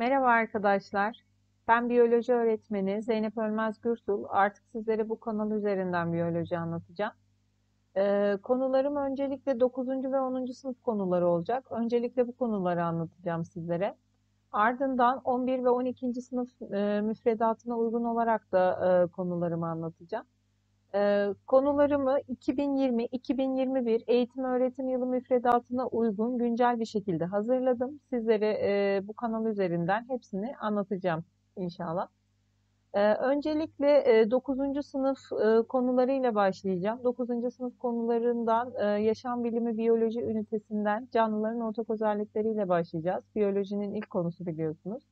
Merhaba arkadaşlar. Ben biyoloji öğretmeni Zeynep Ölmez Gürsul. Artık sizlere bu kanal üzerinden biyoloji anlatacağım. Ee, konularım öncelikle 9. ve 10. sınıf konuları olacak. Öncelikle bu konuları anlatacağım sizlere. Ardından 11 ve 12. sınıf e, müfredatına uygun olarak da e, konularımı anlatacağım. E, konularımı 2020-2021 eğitim öğretim yılı müfredatına uygun güncel bir şekilde hazırladım. Sizlere e, bu kanal üzerinden hepsini anlatacağım inşallah. E, öncelikle e, 9. sınıf e, konularıyla başlayacağım. 9. sınıf konularından e, yaşam bilimi biyoloji ünitesinden canlıların ortak özellikleriyle başlayacağız. Biyolojinin ilk konusu biliyorsunuz.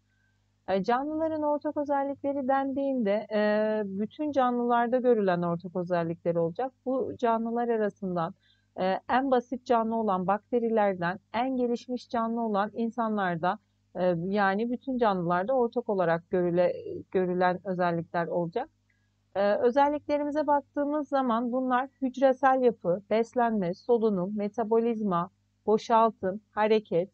Ee, canlıların ortak özellikleri dendiğinde e, bütün canlılarda görülen ortak özellikler olacak. Bu canlılar arasından e, en basit canlı olan bakterilerden en gelişmiş canlı olan insanlarda e, yani bütün canlılarda ortak olarak görüle, görülen özellikler olacak. Özelliklerimize baktığımız zaman bunlar hücresel yapı, beslenme, solunum, metabolizma, boşaltım, hareket,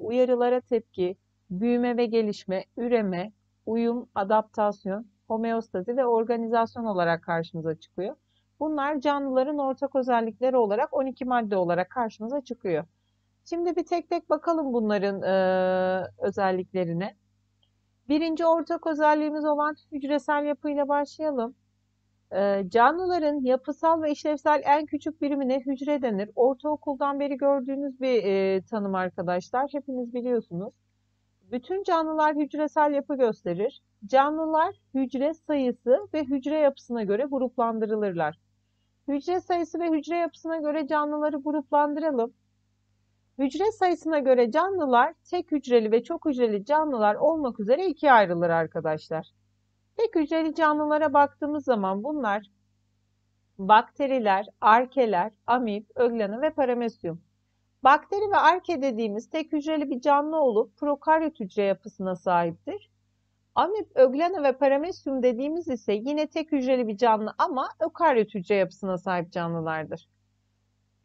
uyarılara tepki, büyüme ve gelişme, üreme, uyum, adaptasyon, homeostazi ve organizasyon olarak karşımıza çıkıyor. Bunlar canlıların ortak özellikleri olarak 12 madde olarak karşımıza çıkıyor. Şimdi bir tek tek bakalım bunların e, özelliklerine. Birinci ortak özelliğimiz olan hücresel yapıyla başlayalım. E, canlıların yapısal ve işlevsel en küçük birimine hücre denir. Ortaokuldan beri gördüğünüz bir e, tanım arkadaşlar. Hepiniz biliyorsunuz. Bütün canlılar hücresel yapı gösterir. Canlılar hücre sayısı ve hücre yapısına göre gruplandırılırlar. Hücre sayısı ve hücre yapısına göre canlıları gruplandıralım. Hücre sayısına göre canlılar tek hücreli ve çok hücreli canlılar olmak üzere ikiye ayrılır arkadaşlar. Tek hücreli canlılara baktığımız zaman bunlar bakteriler, arkeler, amip, öglana ve paramesyum. Bakteri ve arke dediğimiz tek hücreli bir canlı olup prokaryot hücre yapısına sahiptir. Amip, öglena ve paramesyum dediğimiz ise yine tek hücreli bir canlı ama ökaryot hücre yapısına sahip canlılardır.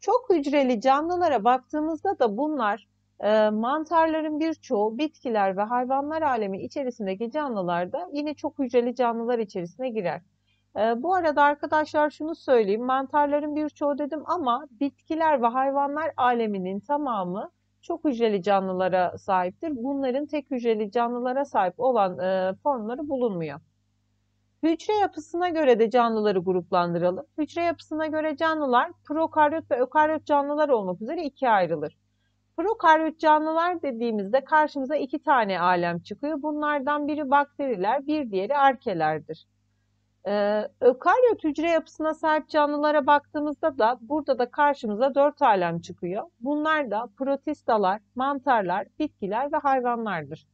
Çok hücreli canlılara baktığımızda da bunlar e, mantarların birçoğu bitkiler ve hayvanlar alemi içerisindeki canlılarda yine çok hücreli canlılar içerisine girer. E, bu arada arkadaşlar şunu söyleyeyim. Mantarların birçoğu dedim ama bitkiler ve hayvanlar aleminin tamamı çok hücreli canlılara sahiptir. Bunların tek hücreli canlılara sahip olan e, formları bulunmuyor. Hücre yapısına göre de canlıları gruplandıralım. Hücre yapısına göre canlılar prokaryot ve ökaryot canlılar olmak üzere ikiye ayrılır. Prokaryot canlılar dediğimizde karşımıza iki tane alem çıkıyor. Bunlardan biri bakteriler, bir diğeri arkelerdir. Ee, ökaryot hücre yapısına sahip canlılara baktığımızda da burada da karşımıza dört alem çıkıyor. Bunlar da protistalar, mantarlar, bitkiler ve hayvanlardır.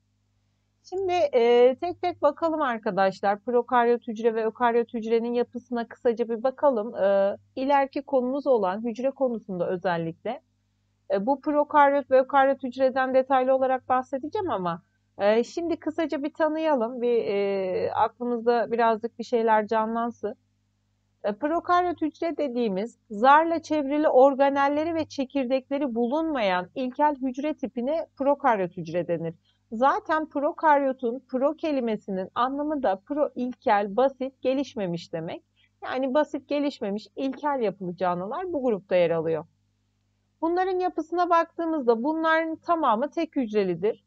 Şimdi e, tek tek bakalım arkadaşlar. Prokaryot hücre ve ökaryot hücrenin yapısına kısaca bir bakalım. E, ileriki konumuz olan hücre konusunda özellikle. E, bu prokaryot ve ökaryot hücreden detaylı olarak bahsedeceğim ama şimdi kısaca bir tanıyalım, bir e, aklımızda birazcık bir şeyler canlansın. E, prokaryot hücre dediğimiz zarla çevrili organelleri ve çekirdekleri bulunmayan ilkel hücre tipine prokaryot hücre denir. Zaten prokaryotun pro kelimesinin anlamı da pro ilkel, basit, gelişmemiş demek. Yani basit gelişmemiş ilkel yapılı canlılar bu grupta yer alıyor. Bunların yapısına baktığımızda bunların tamamı tek hücrelidir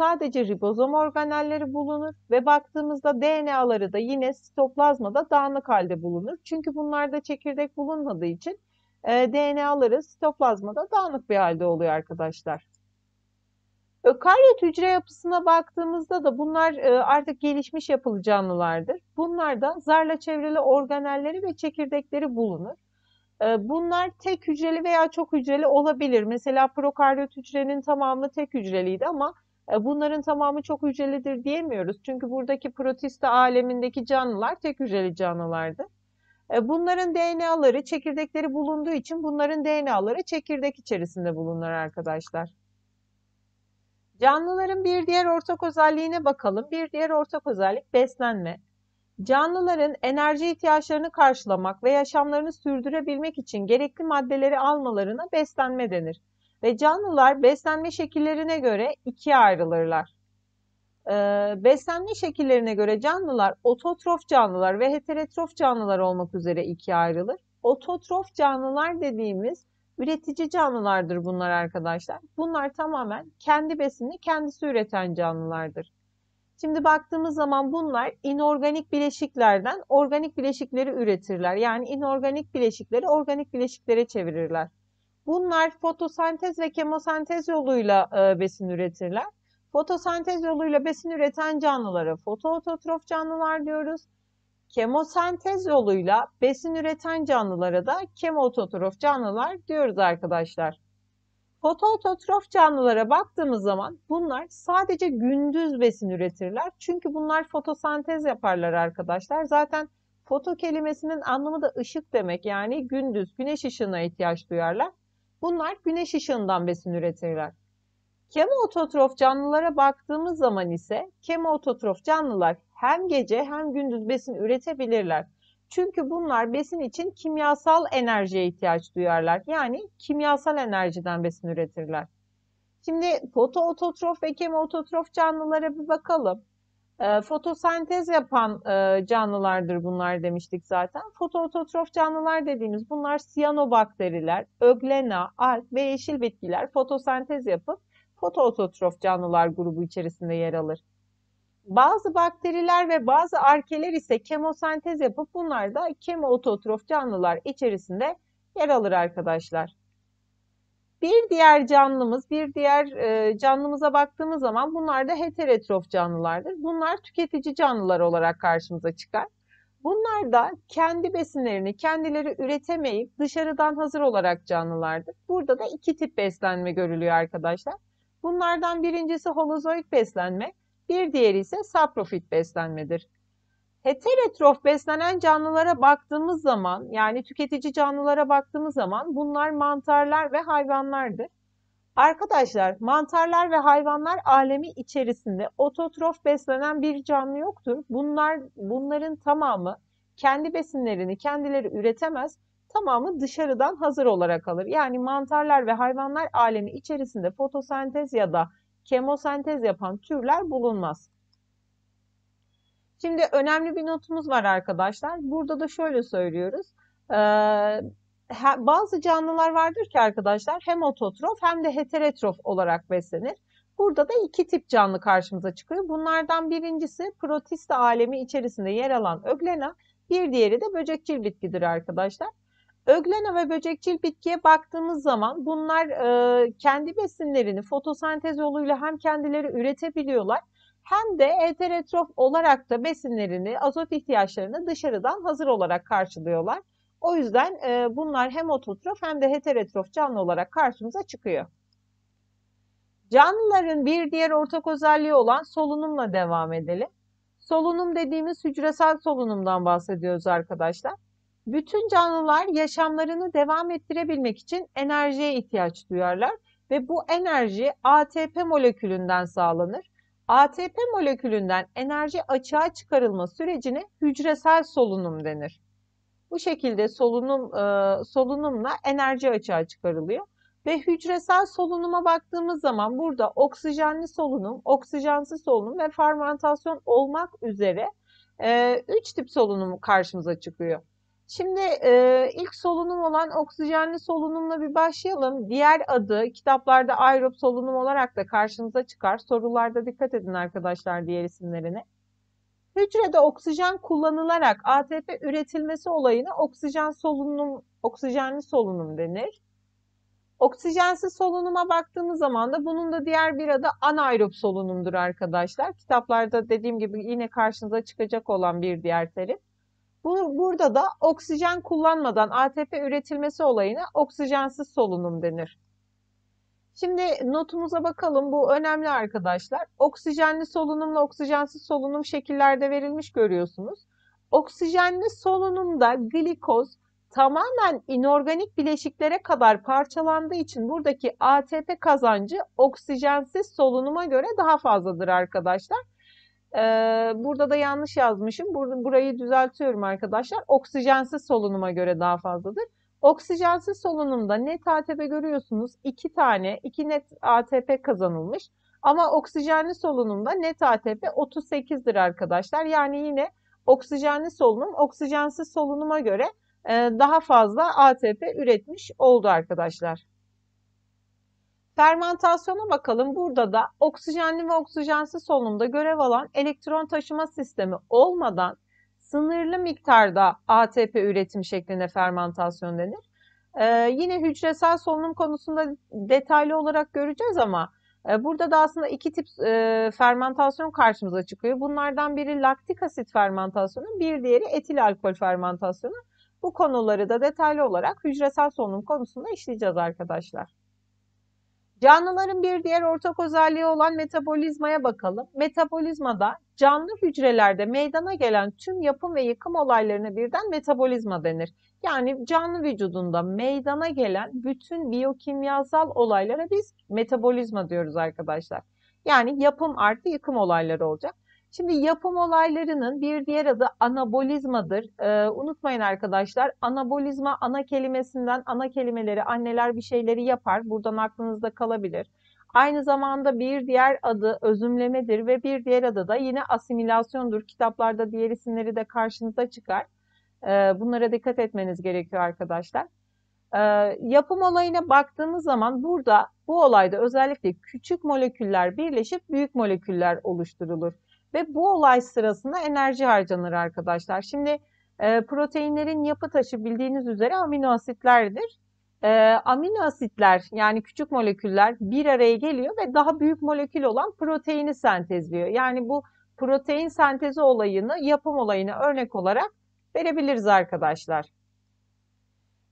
sadece ribozom organelleri bulunur ve baktığımızda DNA'ları da yine sitoplazmada dağınık halde bulunur. Çünkü bunlarda çekirdek bulunmadığı için e, DNA'ları sitoplazmada dağınık bir halde oluyor arkadaşlar. Ökaryot e, hücre yapısına baktığımızda da bunlar e, artık gelişmiş yapılı canlılardır. Bunlarda zarla çevrili organelleri ve çekirdekleri bulunur. E, bunlar tek hücreli veya çok hücreli olabilir. Mesela prokaryot hücrenin tamamı tek hücreliydi ama e, bunların tamamı çok hücrelidir diyemiyoruz. Çünkü buradaki protista alemindeki canlılar tek hücreli canlılardı. E, bunların DNA'ları çekirdekleri bulunduğu için bunların DNA'ları çekirdek içerisinde bulunur arkadaşlar. Canlıların bir diğer ortak özelliğine bakalım. Bir diğer ortak özellik beslenme. Canlıların enerji ihtiyaçlarını karşılamak ve yaşamlarını sürdürebilmek için gerekli maddeleri almalarına beslenme denir. Ve canlılar beslenme şekillerine göre ikiye ayrılırlar. Ee, beslenme şekillerine göre canlılar ototrof canlılar ve heterotrof canlılar olmak üzere ikiye ayrılır. Ototrof canlılar dediğimiz üretici canlılardır bunlar arkadaşlar. Bunlar tamamen kendi besini kendisi üreten canlılardır. Şimdi baktığımız zaman bunlar inorganik bileşiklerden organik bileşikleri üretirler. Yani inorganik bileşikleri organik bileşiklere çevirirler. Bunlar fotosentez ve kemosentez yoluyla e, besin üretirler. Fotosentez yoluyla besin üreten canlılara fotoototrof canlılar diyoruz. Kemosentez yoluyla besin üreten canlılara da kemoototrof canlılar diyoruz arkadaşlar. Fotoototrof canlılara baktığımız zaman bunlar sadece gündüz besin üretirler. Çünkü bunlar fotosentez yaparlar arkadaşlar. Zaten foto kelimesinin anlamı da ışık demek. Yani gündüz güneş ışığına ihtiyaç duyarlar. Bunlar güneş ışığından besin üretirler. Kemoototrof canlılara baktığımız zaman ise kemoototrof canlılar hem gece hem gündüz besin üretebilirler. Çünkü bunlar besin için kimyasal enerjiye ihtiyaç duyarlar. Yani kimyasal enerjiden besin üretirler. Şimdi fotoototrof ve kemoototrof canlılara bir bakalım. Ee, fotosentez yapan e, canlılardır bunlar demiştik zaten. Fotoototrof canlılar dediğimiz bunlar siyanobakteriler, öglena, alg ve yeşil bitkiler fotosentez yapıp fotoototrof canlılar grubu içerisinde yer alır. Bazı bakteriler ve bazı arkeler ise kemosentez yapıp bunlar da kemoototrof canlılar içerisinde yer alır arkadaşlar. Bir diğer canlımız, bir diğer e, canlımıza baktığımız zaman bunlar da heterotrof canlılardır. Bunlar tüketici canlılar olarak karşımıza çıkar. Bunlar da kendi besinlerini kendileri üretemeyip dışarıdan hazır olarak canlılardır. Burada da iki tip beslenme görülüyor arkadaşlar. Bunlardan birincisi holozoik beslenme, bir diğeri ise saprofit beslenmedir. Heterotrof beslenen canlılara baktığımız zaman yani tüketici canlılara baktığımız zaman bunlar mantarlar ve hayvanlardır. Arkadaşlar mantarlar ve hayvanlar alemi içerisinde ototrof beslenen bir canlı yoktur. Bunlar bunların tamamı kendi besinlerini kendileri üretemez. Tamamı dışarıdan hazır olarak alır. Yani mantarlar ve hayvanlar alemi içerisinde fotosentez ya da kemosentez yapan türler bulunmaz. Şimdi önemli bir notumuz var arkadaşlar. Burada da şöyle söylüyoruz. Ee, bazı canlılar vardır ki arkadaşlar hem ototrof hem de heterotrof olarak beslenir. Burada da iki tip canlı karşımıza çıkıyor. Bunlardan birincisi protista alemi içerisinde yer alan öglena, bir diğeri de böcekçil bitkidir arkadaşlar. Öglena ve böcekçil bitkiye baktığımız zaman bunlar e, kendi besinlerini fotosentez yoluyla hem kendileri üretebiliyorlar hem de heterotrof olarak da besinlerini, azot ihtiyaçlarını dışarıdan hazır olarak karşılıyorlar. O yüzden e, bunlar hem ototrof hem de heterotrof canlı olarak karşımıza çıkıyor. Canlıların bir diğer ortak özelliği olan solunumla devam edelim. Solunum dediğimiz hücresel solunumdan bahsediyoruz arkadaşlar. Bütün canlılar yaşamlarını devam ettirebilmek için enerjiye ihtiyaç duyarlar ve bu enerji ATP molekülünden sağlanır. ATP molekülünden enerji açığa çıkarılma sürecine hücresel solunum denir. Bu şekilde solunum e, solunumla enerji açığa çıkarılıyor. Ve hücresel solunuma baktığımız zaman burada oksijenli solunum, oksijensiz solunum ve fermentasyon olmak üzere 3 e, tip solunum karşımıza çıkıyor. Şimdi e, ilk solunum olan oksijenli solunumla bir başlayalım. Diğer adı kitaplarda aerob solunum olarak da karşınıza çıkar. Sorularda dikkat edin arkadaşlar diğer isimlerine. Hücrede oksijen kullanılarak ATP üretilmesi olayını oksijen solunum, oksijenli solunum denir. Oksijensiz solunuma baktığımız zaman da bunun da diğer bir adı anaerob solunumdur arkadaşlar. Kitaplarda dediğim gibi yine karşınıza çıkacak olan bir diğer terim. Bu, burada da oksijen kullanmadan ATP üretilmesi olayına oksijensiz solunum denir. Şimdi notumuza bakalım bu önemli arkadaşlar. Oksijenli solunumla oksijensiz solunum şekillerde verilmiş görüyorsunuz. Oksijenli solunumda glikoz tamamen inorganik bileşiklere kadar parçalandığı için buradaki ATP kazancı oksijensiz solunuma göre daha fazladır arkadaşlar. Ee, burada da yanlış yazmışım. burayı düzeltiyorum arkadaşlar. Oksijensiz solunuma göre daha fazladır. Oksijensiz solunumda net ATP görüyorsunuz. 2 tane, 2 net ATP kazanılmış. Ama oksijenli solunumda net ATP 38'dir arkadaşlar. Yani yine oksijenli solunum, oksijensiz solunuma göre daha fazla ATP üretmiş oldu arkadaşlar. Fermantasyona bakalım. Burada da oksijenli ve oksijensiz solunumda görev alan elektron taşıma sistemi olmadan sınırlı miktarda ATP üretim şeklinde fermantasyon denir. Ee, yine hücresel solunum konusunda detaylı olarak göreceğiz ama e, burada da aslında iki tip e, fermantasyon karşımıza çıkıyor. Bunlardan biri laktik asit fermantasyonu, bir diğeri etil alkol fermantasyonu. Bu konuları da detaylı olarak hücresel solunum konusunda işleyeceğiz arkadaşlar. Canlıların bir diğer ortak özelliği olan metabolizmaya bakalım. Metabolizmada canlı hücrelerde meydana gelen tüm yapım ve yıkım olaylarına birden metabolizma denir. Yani canlı vücudunda meydana gelen bütün biyokimyasal olaylara biz metabolizma diyoruz arkadaşlar. Yani yapım artı yıkım olayları olacak. Şimdi yapım olaylarının bir diğer adı anabolizmadır. Ee, unutmayın arkadaşlar anabolizma ana kelimesinden ana kelimeleri anneler bir şeyleri yapar. Buradan aklınızda kalabilir. Aynı zamanda bir diğer adı özümlemedir ve bir diğer adı da yine asimilasyondur. Kitaplarda diğer isimleri de karşınıza çıkar. Ee, bunlara dikkat etmeniz gerekiyor arkadaşlar. E, yapım olayına baktığımız zaman burada bu olayda özellikle küçük moleküller birleşip büyük moleküller oluşturulur ve bu olay sırasında enerji harcanır arkadaşlar. Şimdi e, proteinlerin yapı taşı bildiğiniz üzere amino asitlerdir. E, amino asitler yani küçük moleküller bir araya geliyor ve daha büyük molekül olan proteini sentezliyor. Yani bu protein sentezi olayını yapım olayını örnek olarak verebiliriz arkadaşlar.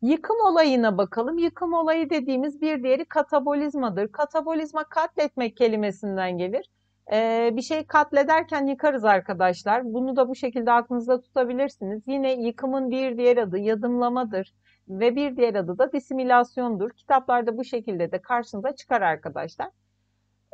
Yıkım olayına bakalım. Yıkım olayı dediğimiz bir diğeri katabolizmadır. Katabolizma katletmek kelimesinden gelir. Ee, bir şey katlederken yıkarız arkadaşlar. Bunu da bu şekilde aklınızda tutabilirsiniz. Yine yıkımın bir diğer adı yadımlamadır ve bir diğer adı da disimilasyondur. Kitaplarda bu şekilde de karşınıza çıkar arkadaşlar.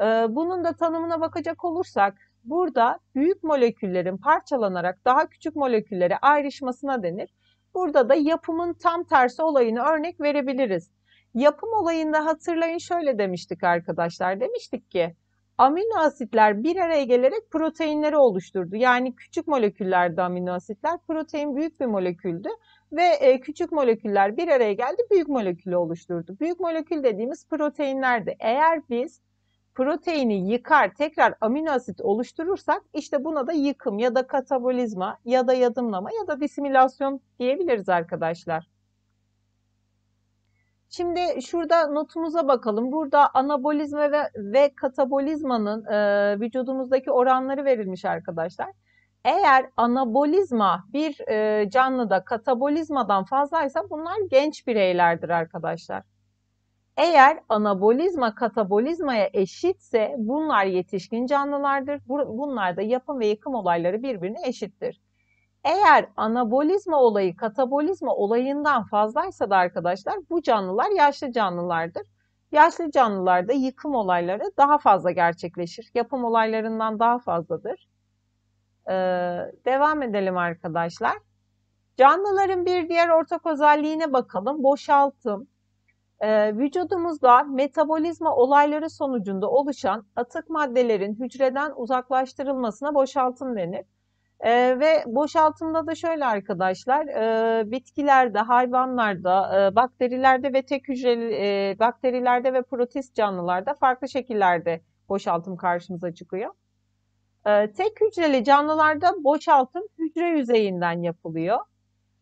Ee, bunun da tanımına bakacak olursak burada büyük moleküllerin parçalanarak daha küçük moleküllere ayrışmasına denir. Burada da yapımın tam tersi olayını örnek verebiliriz. Yapım olayında hatırlayın şöyle demiştik arkadaşlar. Demiştik ki amino asitler bir araya gelerek proteinleri oluşturdu. Yani küçük moleküllerdi amino asitler. Protein büyük bir moleküldü ve e, küçük moleküller bir araya geldi büyük molekülü oluşturdu. Büyük molekül dediğimiz proteinlerdi. Eğer biz proteini yıkar tekrar amino asit oluşturursak işte buna da yıkım ya da katabolizma ya da yadımlama ya da disimilasyon diyebiliriz arkadaşlar. Şimdi şurada notumuza bakalım. Burada anabolizma ve, ve katabolizmanın e, vücudumuzdaki oranları verilmiş arkadaşlar. Eğer anabolizma bir e, canlıda katabolizmadan fazlaysa bunlar genç bireylerdir arkadaşlar. Eğer anabolizma katabolizmaya eşitse bunlar yetişkin canlılardır. Bunlar da yapım ve yıkım olayları birbirine eşittir. Eğer anabolizma olayı katabolizma olayından fazlaysa da arkadaşlar bu canlılar yaşlı canlılardır. Yaşlı canlılarda yıkım olayları daha fazla gerçekleşir. Yapım olaylarından daha fazladır. Ee, devam edelim arkadaşlar. Canlıların bir diğer ortak özelliğine bakalım. Boşaltım. Ee, vücudumuzda metabolizma olayları sonucunda oluşan atık maddelerin hücreden uzaklaştırılmasına boşaltım denir. E, ve boşaltımda da şöyle arkadaşlar, e, bitkilerde, hayvanlarda, e, bakterilerde ve tek hücreli e, bakterilerde ve protist canlılarda farklı şekillerde boşaltım karşımıza çıkıyor. E, tek hücreli canlılarda boşaltım hücre yüzeyinden yapılıyor.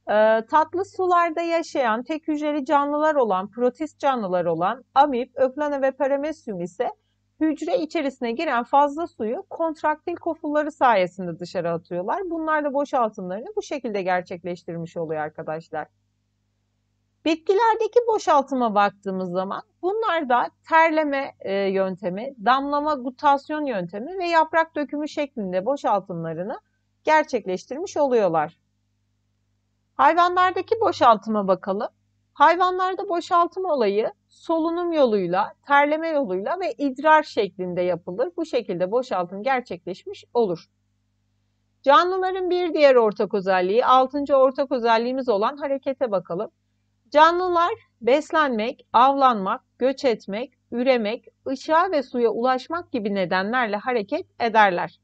E, tatlı sularda yaşayan tek hücreli canlılar olan, protist canlılar olan amip, öklana ve paramecium ise hücre içerisine giren fazla suyu kontraktil kofulları sayesinde dışarı atıyorlar. Bunlar da boşaltımlarını bu şekilde gerçekleştirmiş oluyor arkadaşlar. Bitkilerdeki boşaltıma baktığımız zaman bunlar da terleme e, yöntemi, damlama gutasyon yöntemi ve yaprak dökümü şeklinde boşaltımlarını gerçekleştirmiş oluyorlar. Hayvanlardaki boşaltıma bakalım. Hayvanlarda boşaltım olayı solunum yoluyla, terleme yoluyla ve idrar şeklinde yapılır. Bu şekilde boşaltım gerçekleşmiş olur. Canlıların bir diğer ortak özelliği, altıncı ortak özelliğimiz olan harekete bakalım. Canlılar beslenmek, avlanmak, göç etmek, üremek, ışığa ve suya ulaşmak gibi nedenlerle hareket ederler.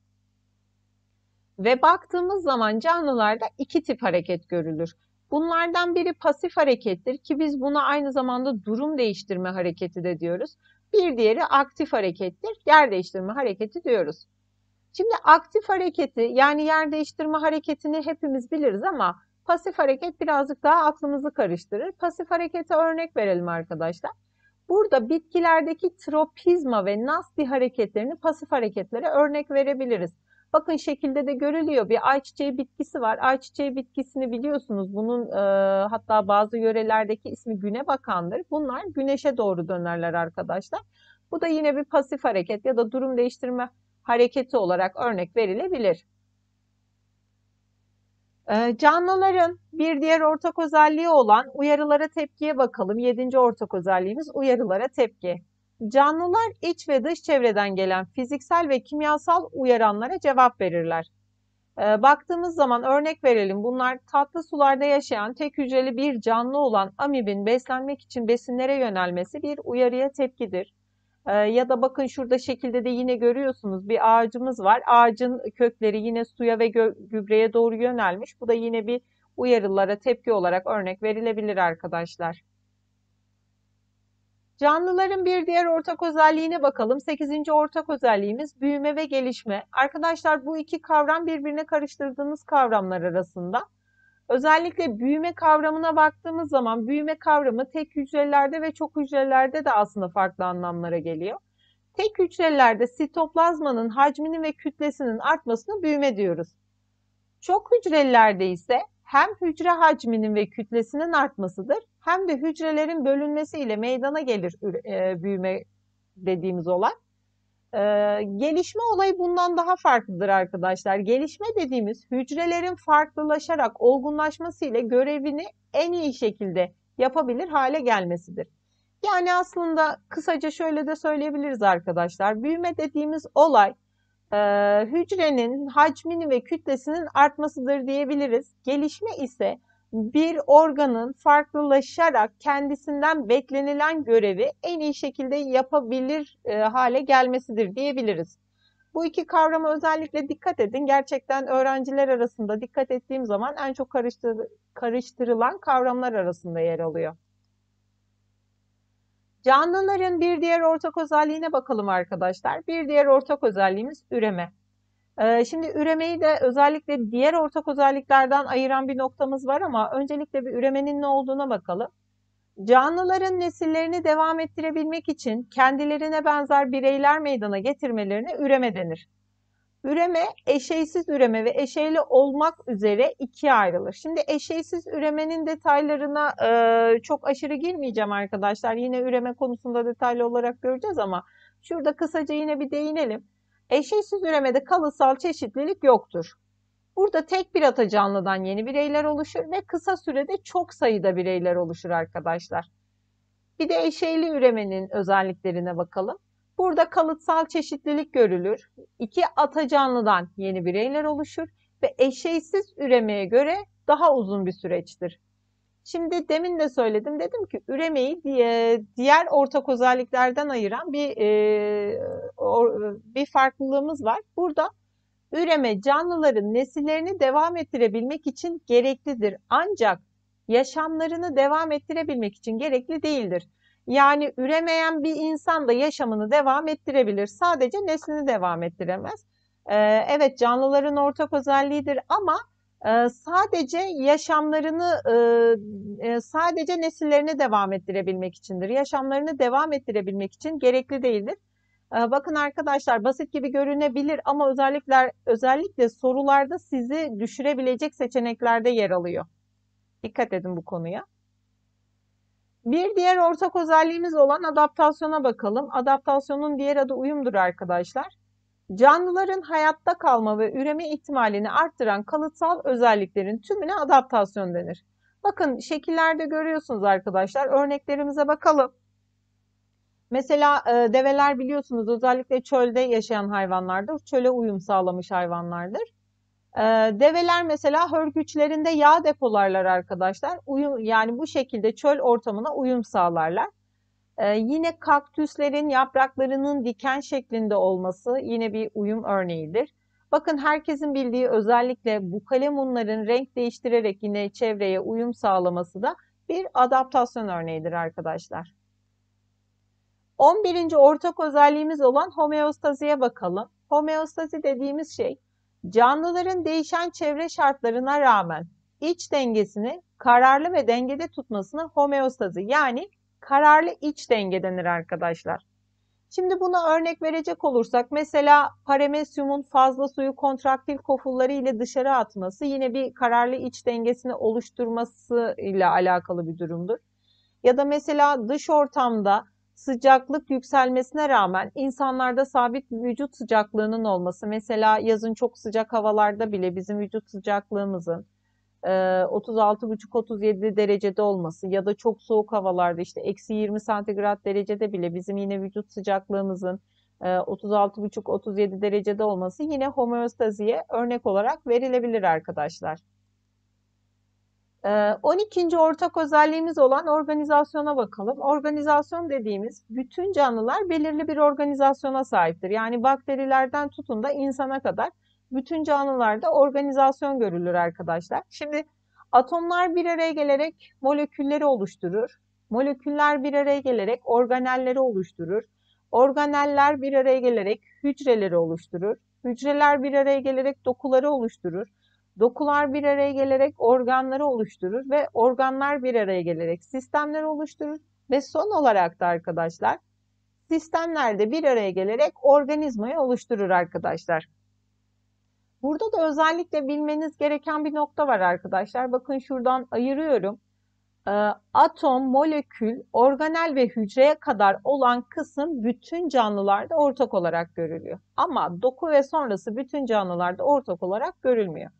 Ve baktığımız zaman canlılarda iki tip hareket görülür. Bunlardan biri pasif harekettir ki biz buna aynı zamanda durum değiştirme hareketi de diyoruz. Bir diğeri aktif harekettir, yer değiştirme hareketi diyoruz. Şimdi aktif hareketi yani yer değiştirme hareketini hepimiz biliriz ama pasif hareket birazcık daha aklımızı karıştırır. Pasif harekete örnek verelim arkadaşlar. Burada bitkilerdeki tropizma ve nasli hareketlerini pasif hareketlere örnek verebiliriz. Bakın şekilde de görülüyor. Bir ayçiçeği bitkisi var. Ayçiçeği bitkisini biliyorsunuz. Bunun e, hatta bazı yörelerdeki ismi güne bakandır. Bunlar güneşe doğru dönerler arkadaşlar. Bu da yine bir pasif hareket ya da durum değiştirme hareketi olarak örnek verilebilir. E, canlıların bir diğer ortak özelliği olan uyarılara tepkiye bakalım. Yedinci ortak özelliğimiz uyarılara tepki. Canlılar iç ve dış çevreden gelen fiziksel ve kimyasal uyaranlara cevap verirler. Ee, baktığımız zaman örnek verelim bunlar tatlı sularda yaşayan tek hücreli bir canlı olan amibin beslenmek için besinlere yönelmesi bir uyarıya tepkidir. Ee, ya da bakın şurada şekilde de yine görüyorsunuz bir ağacımız var. Ağacın kökleri yine suya ve gübreye doğru yönelmiş. Bu da yine bir uyarılara tepki olarak örnek verilebilir arkadaşlar. Canlıların bir diğer ortak özelliğine bakalım. Sekizinci ortak özelliğimiz büyüme ve gelişme. Arkadaşlar bu iki kavram birbirine karıştırdığınız kavramlar arasında. Özellikle büyüme kavramına baktığımız zaman büyüme kavramı tek hücrelerde ve çok hücrelerde de aslında farklı anlamlara geliyor. Tek hücrelerde sitoplazmanın hacminin ve kütlesinin artmasını büyüme diyoruz. Çok hücrelerde ise hem hücre hacminin ve kütlesinin artmasıdır hem de hücrelerin bölünmesiyle meydana gelir e, büyüme dediğimiz olay. E, gelişme olayı bundan daha farklıdır arkadaşlar. Gelişme dediğimiz hücrelerin farklılaşarak olgunlaşması ile görevini en iyi şekilde yapabilir hale gelmesidir. Yani aslında kısaca şöyle de söyleyebiliriz arkadaşlar. Büyüme dediğimiz olay e, hücrenin hacmini ve kütlesinin artmasıdır diyebiliriz. Gelişme ise bir organın farklılaşarak kendisinden beklenilen görevi en iyi şekilde yapabilir e, hale gelmesidir diyebiliriz. Bu iki kavrama özellikle dikkat edin. Gerçekten öğrenciler arasında dikkat ettiğim zaman en çok karıştır karıştırılan kavramlar arasında yer alıyor. Canlıların bir diğer ortak özelliğine bakalım arkadaşlar. Bir diğer ortak özelliğimiz üreme. Ee, şimdi üremeyi de özellikle diğer ortak özelliklerden ayıran bir noktamız var ama öncelikle bir üremenin ne olduğuna bakalım. Canlıların nesillerini devam ettirebilmek için kendilerine benzer bireyler meydana getirmelerine üreme denir. Üreme, eşeysiz üreme ve eşeyli olmak üzere ikiye ayrılır. Şimdi eşeysiz üremenin detaylarına e, çok aşırı girmeyeceğim arkadaşlar. Yine üreme konusunda detaylı olarak göreceğiz ama şurada kısaca yine bir değinelim. Eşeğsiz üremede kalıtsal çeşitlilik yoktur. Burada tek bir ata canlıdan yeni bireyler oluşur ve kısa sürede çok sayıda bireyler oluşur arkadaşlar. Bir de eşeyli üremenin özelliklerine bakalım. Burada kalıtsal çeşitlilik görülür. İki ata canlıdan yeni bireyler oluşur ve eşeysiz üremeye göre daha uzun bir süreçtir. Şimdi demin de söyledim dedim ki üremeyi diye, diğer ortak özelliklerden ayıran bir e, or, e, bir farklılığımız var. Burada üreme canlıların nesillerini devam ettirebilmek için gereklidir. Ancak yaşamlarını devam ettirebilmek için gerekli değildir. Yani üremeyen bir insan da yaşamını devam ettirebilir. Sadece neslini devam ettiremez. Ee, evet canlıların ortak özelliğidir ama sadece yaşamlarını sadece nesillerine devam ettirebilmek içindir. Yaşamlarını devam ettirebilmek için gerekli değildir. Bakın arkadaşlar basit gibi görünebilir ama özellikler özellikle sorularda sizi düşürebilecek seçeneklerde yer alıyor. Dikkat edin bu konuya. Bir diğer ortak özelliğimiz olan adaptasyona bakalım. Adaptasyonun diğer adı uyumdur arkadaşlar canlıların hayatta kalma ve üreme ihtimalini arttıran kalıtsal özelliklerin tümüne adaptasyon denir. Bakın şekillerde görüyorsunuz arkadaşlar. Örneklerimize bakalım. Mesela e, develer biliyorsunuz özellikle çölde yaşayan hayvanlardır. Çöle uyum sağlamış hayvanlardır. E, develer mesela hörgüçlerinde yağ depolarlar arkadaşlar. Uyum, yani bu şekilde çöl ortamına uyum sağlarlar. Ee, yine kaktüslerin yapraklarının diken şeklinde olması yine bir uyum örneğidir. Bakın herkesin bildiği özellikle bu kalemunların renk değiştirerek yine çevreye uyum sağlaması da bir adaptasyon örneğidir arkadaşlar. 11. ortak özelliğimiz olan homeostaziye bakalım. Homeostazi dediğimiz şey canlıların değişen çevre şartlarına rağmen iç dengesini kararlı ve dengede tutmasını homeostazi yani kararlı iç denge denir arkadaşlar. Şimdi buna örnek verecek olursak mesela paremesyumun fazla suyu kontraktil kofulları ile dışarı atması yine bir kararlı iç dengesini oluşturması ile alakalı bir durumdur. Ya da mesela dış ortamda sıcaklık yükselmesine rağmen insanlarda sabit vücut sıcaklığının olması mesela yazın çok sıcak havalarda bile bizim vücut sıcaklığımızın 36,5-37 e, derecede olması ya da çok soğuk havalarda işte eksi 20 santigrat derecede bile bizim yine vücut sıcaklığımızın 36,5-37 e, derecede olması yine homeostaziye örnek olarak verilebilir arkadaşlar. 12. E, ortak özelliğimiz olan organizasyona bakalım. Organizasyon dediğimiz bütün canlılar belirli bir organizasyona sahiptir. Yani bakterilerden tutun da insana kadar bütün canlılarda organizasyon görülür arkadaşlar. Şimdi atomlar bir araya gelerek molekülleri oluşturur. Moleküller bir araya gelerek organelleri oluşturur. Organeller bir araya gelerek hücreleri oluşturur. Hücreler bir araya gelerek dokuları oluşturur. Dokular bir araya gelerek organları oluşturur ve organlar bir araya gelerek sistemleri oluşturur. Ve son olarak da arkadaşlar sistemler de bir araya gelerek organizmayı oluşturur arkadaşlar. Burada da özellikle bilmeniz gereken bir nokta var arkadaşlar. Bakın şuradan ayırıyorum. Ee, atom, molekül, organel ve hücreye kadar olan kısım bütün canlılarda ortak olarak görülüyor. Ama doku ve sonrası bütün canlılarda ortak olarak görülmüyor.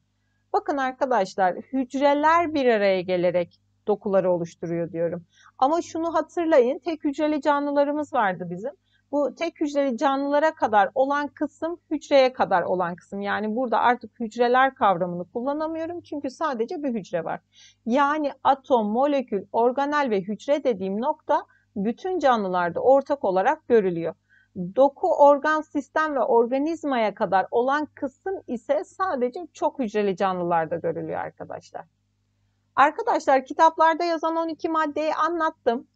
Bakın arkadaşlar hücreler bir araya gelerek dokuları oluşturuyor diyorum. Ama şunu hatırlayın tek hücreli canlılarımız vardı bizim bu tek hücreli canlılara kadar olan kısım hücreye kadar olan kısım. Yani burada artık hücreler kavramını kullanamıyorum çünkü sadece bir hücre var. Yani atom, molekül, organel ve hücre dediğim nokta bütün canlılarda ortak olarak görülüyor. Doku, organ, sistem ve organizmaya kadar olan kısım ise sadece çok hücreli canlılarda görülüyor arkadaşlar. Arkadaşlar kitaplarda yazan 12 maddeyi anlattım.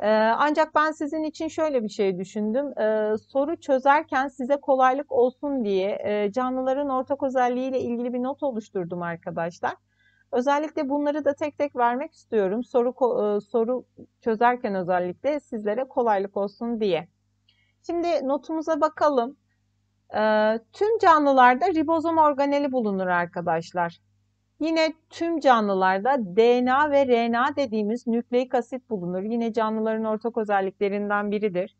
Ee, ancak ben sizin için şöyle bir şey düşündüm. Ee, soru çözerken size kolaylık olsun diye e, canlıların ortak özelliğiyle ilgili bir not oluşturdum arkadaşlar. Özellikle bunları da tek tek vermek istiyorum. Soru e, soru çözerken özellikle sizlere kolaylık olsun diye. Şimdi notumuza bakalım. Ee, tüm canlılarda ribozom organeli bulunur arkadaşlar. Yine tüm canlılarda DNA ve RNA dediğimiz nükleik asit bulunur. Yine canlıların ortak özelliklerinden biridir.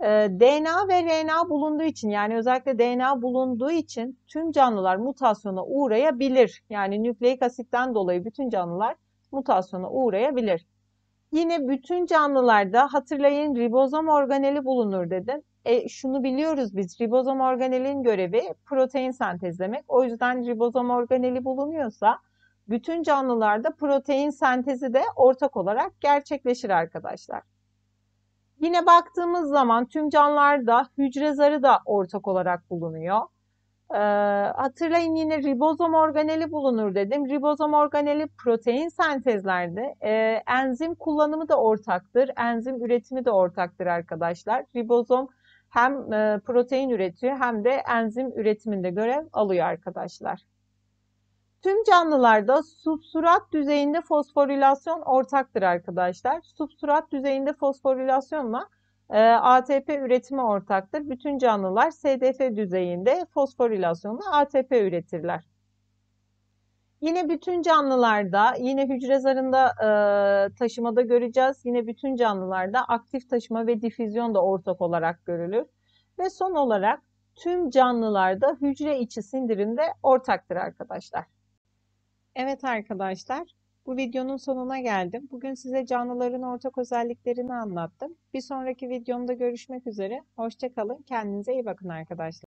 Ee, DNA ve RNA bulunduğu için yani özellikle DNA bulunduğu için tüm canlılar mutasyona uğrayabilir. Yani nükleik asitten dolayı bütün canlılar mutasyona uğrayabilir. Yine bütün canlılarda hatırlayın ribozom organeli bulunur dedim. E, şunu biliyoruz biz ribozom organelin görevi protein sentezlemek. O yüzden ribozom organeli bulunuyorsa bütün canlılarda protein sentezi de ortak olarak gerçekleşir arkadaşlar. Yine baktığımız zaman tüm canlılarda hücre zarı da ortak olarak bulunuyor. Ee, hatırlayın yine ribozom organeli bulunur dedim. Ribozom organeli protein sentezlerde e, enzim kullanımı da ortaktır. Enzim üretimi de ortaktır arkadaşlar. Ribozom hem e, protein üretiyor hem de enzim üretiminde görev alıyor arkadaşlar. Tüm canlılarda substrat düzeyinde fosforilasyon ortaktır arkadaşlar. Substrat düzeyinde fosforilasyonla e, ATP üretimi ortaktır. Bütün canlılar SDF düzeyinde fosforilasyonla ATP üretirler. Yine bütün canlılarda, yine hücre zarında e, taşımada göreceğiz. Yine bütün canlılarda aktif taşıma ve difüzyon da ortak olarak görülür. Ve son olarak tüm canlılarda hücre içi sindirimde ortaktır arkadaşlar. Evet arkadaşlar, bu videonun sonuna geldim. Bugün size canlıların ortak özelliklerini anlattım. Bir sonraki videomda görüşmek üzere. Hoşçakalın, kendinize iyi bakın arkadaşlar.